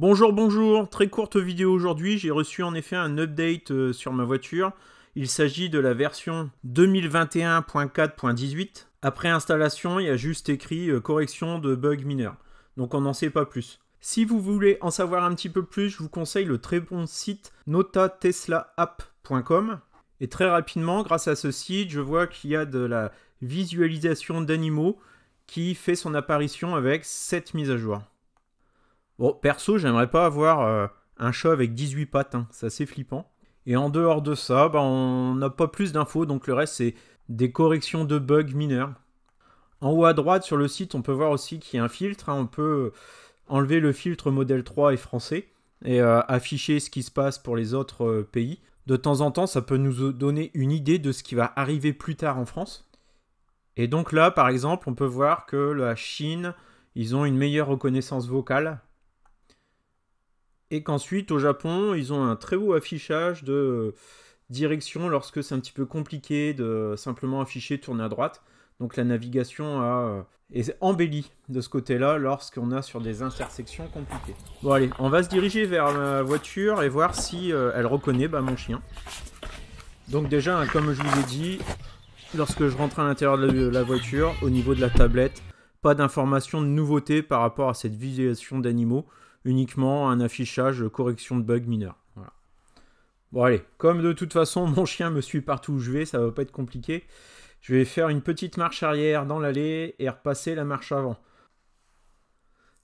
Bonjour, bonjour, très courte vidéo aujourd'hui, j'ai reçu en effet un update euh, sur ma voiture. Il s'agit de la version 2021.4.18. Après installation, il y a juste écrit euh, correction de bug mineur. Donc on n'en sait pas plus. Si vous voulez en savoir un petit peu plus, je vous conseille le très bon site notateslaapp.com. Et très rapidement, grâce à ce site, je vois qu'il y a de la visualisation d'animaux qui fait son apparition avec cette mise à jour. Bon, perso, j'aimerais pas avoir euh, un chat avec 18 pattes, hein. c'est assez flippant. Et en dehors de ça, bah, on n'a pas plus d'infos, donc le reste c'est des corrections de bugs mineurs. En haut à droite sur le site, on peut voir aussi qu'il y a un filtre, hein. on peut enlever le filtre modèle 3 et français et euh, afficher ce qui se passe pour les autres euh, pays. De temps en temps, ça peut nous donner une idée de ce qui va arriver plus tard en France. Et donc là, par exemple, on peut voir que la Chine, ils ont une meilleure reconnaissance vocale et qu'ensuite au Japon, ils ont un très beau affichage de euh, direction lorsque c'est un petit peu compliqué de simplement afficher tourner à droite. Donc la navigation euh, est embellie de ce côté-là lorsqu'on a sur des intersections compliquées. Bon allez, on va se diriger vers la voiture et voir si euh, elle reconnaît bah, mon chien. Donc déjà, hein, comme je vous ai dit, lorsque je rentre à l'intérieur de la voiture, au niveau de la tablette, pas d'informations de nouveautés par rapport à cette visualisation d'animaux uniquement un affichage correction de bug mineur. Bon allez, comme de toute façon mon chien me suit partout où je vais, ça ne va pas être compliqué. Je vais faire une petite marche arrière dans l'allée et repasser la marche avant.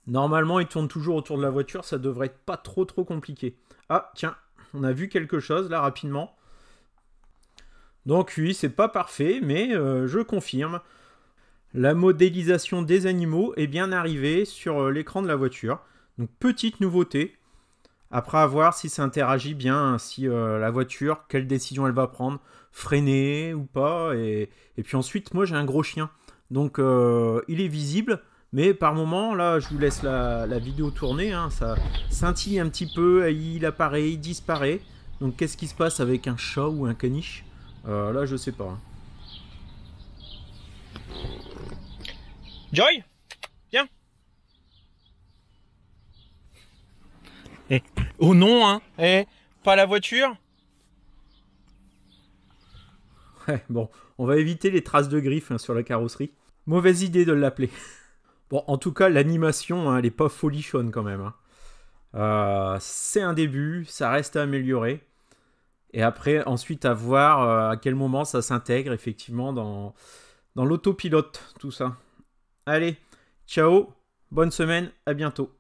Normalement, il tourne toujours autour de la voiture, ça devrait être pas trop trop compliqué. Ah, tiens, on a vu quelque chose là rapidement. Donc oui, c'est pas parfait, mais euh, je confirme. La modélisation des animaux est bien arrivée sur euh, l'écran de la voiture. Donc petite nouveauté. Après avoir si ça interagit bien, hein, si euh, la voiture, quelle décision elle va prendre, freiner ou pas. Et, puis ensuite, moi j'ai un gros chien. Donc euh, il est visible, mais par moment, là je vous laisse la, la vidéo tourner, hein, ça scintille un petit peu, il apparaît, il disparaît. Donc qu'est-ce qui se passe avec un chat ou un caniche euh, Là je sais pas. Hein. Joy Oh eh, non, hein Eh, pas la voiture Ouais, bon, on va éviter les traces de griffes hein, sur la carrosserie. Mauvaise idée de l'appeler. bon, en tout cas, l'animation, hein, elle est pas folichonne quand même. Hein. Euh, c'est un début, ça reste à améliorer. Et après, ensuite, à voir euh, à quel moment ça s'intègre effectivement dans, dans l'autopilote, tout ça. Allez, ciao, bonne semaine, à bientôt.